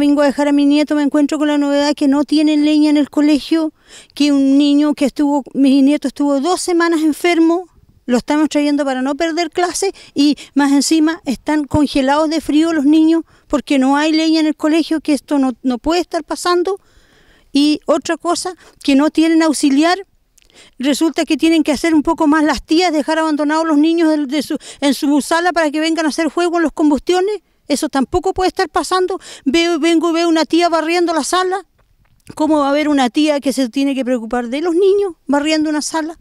Vengo a dejar a mi nieto, me encuentro con la novedad que no tienen leña en el colegio, que un niño que estuvo, mi nieto estuvo dos semanas enfermo, lo estamos trayendo para no perder clase y más encima están congelados de frío los niños porque no hay leña en el colegio, que esto no, puede estar pasando. Y otra cosa, que no tienen auxiliar, resulta que tienen que hacer un poco más las tías, dejar abandonados los niños en su sala para que vengan a hacer fuego en los combustiones. Eso tampoco puede estar pasando. Veo, vengo y veo una tía barriendo la sala. ¿Cómo va a haber una tía que se tiene que preocupar de los niños barriendo una sala?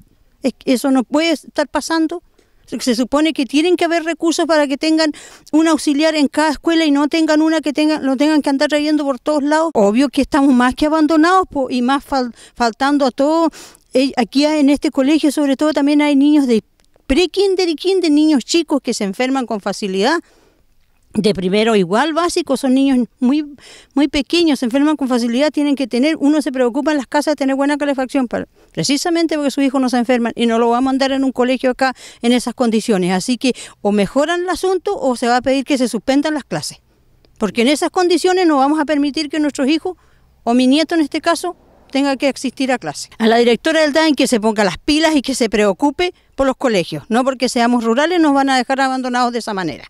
Eso no puede estar pasando. Se supone que tienen que haber recursos para que tengan un auxiliar en cada escuela y no tengan una que tengan, lo tengan que andar trayendo por todos lados. Obvio que estamos más que abandonados y más faltando a todos... Aquí en este colegio sobre todo también hay niños de pre-kinder y kinder, niños chicos que se enferman con facilidad de primero igual básico, son niños muy, muy pequeños, se enferman con facilidad, tienen que tener, uno se preocupa en las casas de tener buena calefacción, para, precisamente porque sus hijos no se enferman y no lo va a mandar en un colegio acá en esas condiciones. Así que o mejoran el asunto o se va a pedir que se suspendan las clases, porque en esas condiciones no vamos a permitir que nuestros hijos, o mi nieto en este caso, tenga que asistir a clase. A la directora del DAN que se ponga las pilas y que se preocupe por los colegios, no porque seamos rurales nos van a dejar abandonados de esa manera.